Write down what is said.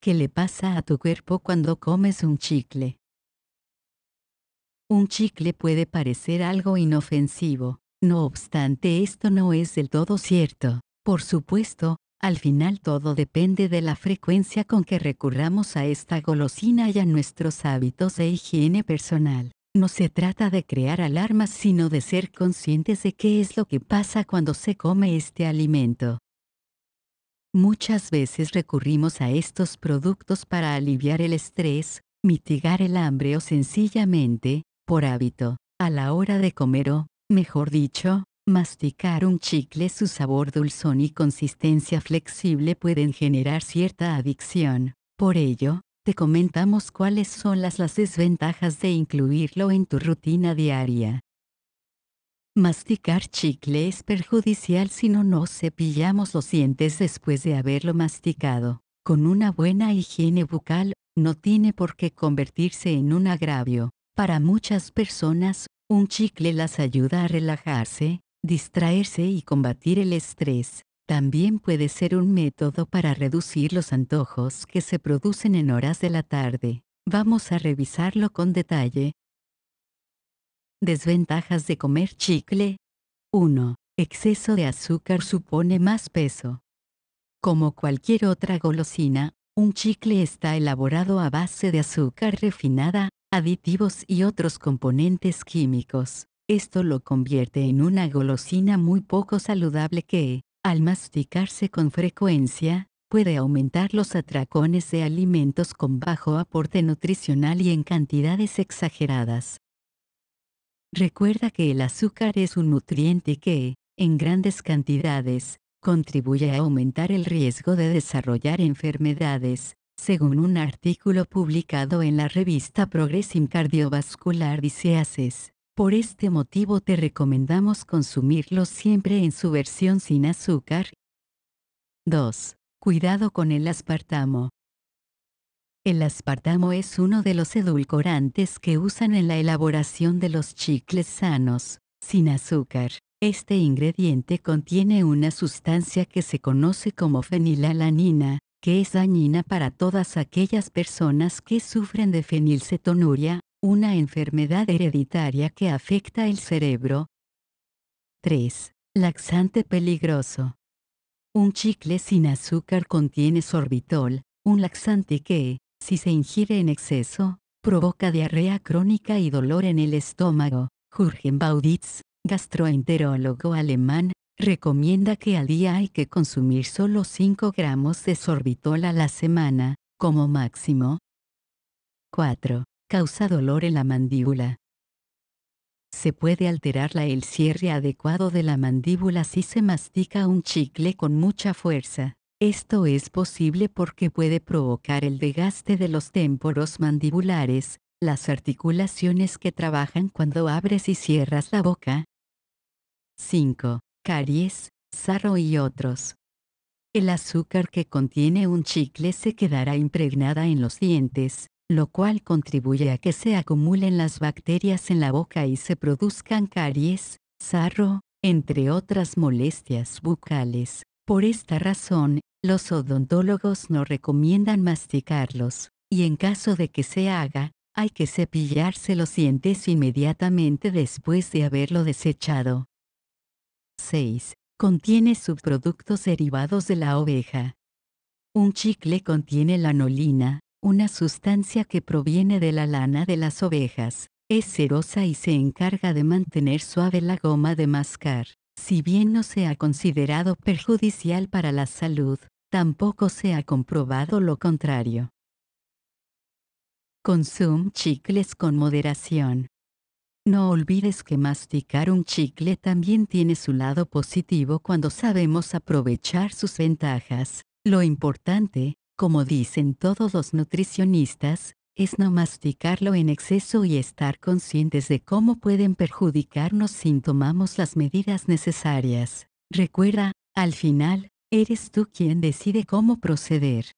¿Qué le pasa a tu cuerpo cuando comes un chicle? Un chicle puede parecer algo inofensivo, no obstante esto no es del todo cierto. Por supuesto, al final todo depende de la frecuencia con que recurramos a esta golosina y a nuestros hábitos de higiene personal. No se trata de crear alarmas sino de ser conscientes de qué es lo que pasa cuando se come este alimento. Muchas veces recurrimos a estos productos para aliviar el estrés, mitigar el hambre o sencillamente, por hábito, a la hora de comer o, mejor dicho, masticar un chicle su sabor dulzón y consistencia flexible pueden generar cierta adicción. Por ello, te comentamos cuáles son las, desventajas de incluirlo en tu rutina diaria. Masticar chicle es perjudicial si no nos cepillamos los dientes después de haberlo masticado. Con una buena higiene bucal, no tiene por qué convertirse en un agravio. Para muchas personas, un chicle las ayuda a relajarse, distraerse y combatir el estrés. También puede ser un método para reducir los antojos que se producen en horas de la tarde. Vamos a revisarlo con detalle, Desventajas de comer chicle. 1. Exceso de azúcar supone más peso. Como cualquier otra golosina, un chicle está elaborado a base de azúcar refinada, aditivos y otros componentes químicos. Esto lo convierte en una golosina muy poco saludable que, al masticarse con frecuencia, puede aumentar los atracones de alimentos con bajo aporte nutricional y en cantidades exageradas. Recuerda que el azúcar es un nutriente que, en grandes cantidades, contribuye a aumentar el riesgo de desarrollar enfermedades, según un artículo publicado en la revista Progressive Cardiovascular Diseases. Por este motivo te recomendamos consumirlo siempre en su versión sin azúcar. 2. Cuidado con el aspartamo. El aspartamo es uno de los edulcorantes que usan en la elaboración de los chicles sanos, sin azúcar. Este ingrediente contiene una sustancia que se conoce como fenilalanina, que es dañina para todas aquellas personas que sufren de fenilcetonuria, una enfermedad hereditaria que afecta el cerebro. 3. Laxante peligroso. Un chicle sin azúcar contiene sorbitol, un laxante que, si se ingiere en exceso, provoca diarrea crónica y dolor en el estómago. Jürgen Bauditz, gastroenterólogo alemán, recomienda que al día hay que consumir solo 5 gramos de sorbitol a la semana, como máximo. 4. Causa dolor en la mandíbula. Se puede alterar el cierre adecuado de la mandíbula si se mastica un chicle con mucha fuerza. Esto es posible porque puede provocar el desgaste de los témporos mandibulares, las articulaciones que trabajan cuando abres y cierras la boca. 5. Caries, sarro y otros. El azúcar que contiene un chicle se quedará impregnada en los dientes, lo cual contribuye a que se acumulen las bacterias en la boca y se produzcan caries, sarro, entre otras molestias bucales. Por esta razón, los odontólogos no recomiendan masticarlos, y en caso de que se haga, hay que cepillarse los dientes inmediatamente después de haberlo desechado. 6. Contiene subproductos derivados de la oveja. Un chicle contiene lanolina, una sustancia que proviene de la lana de las ovejas. Es cerosa y se encarga de mantener suave la goma de mascar si bien no se ha considerado perjudicial para la salud, tampoco se ha comprobado lo contrario. Consum chicles con moderación. No olvides que masticar un chicle también tiene su lado positivo cuando sabemos aprovechar sus ventajas. Lo importante, como dicen todos los nutricionistas, es no masticarlo en exceso y estar conscientes de cómo pueden perjudicarnos si tomamos las medidas necesarias. Recuerda, al final, eres tú quien decide cómo proceder.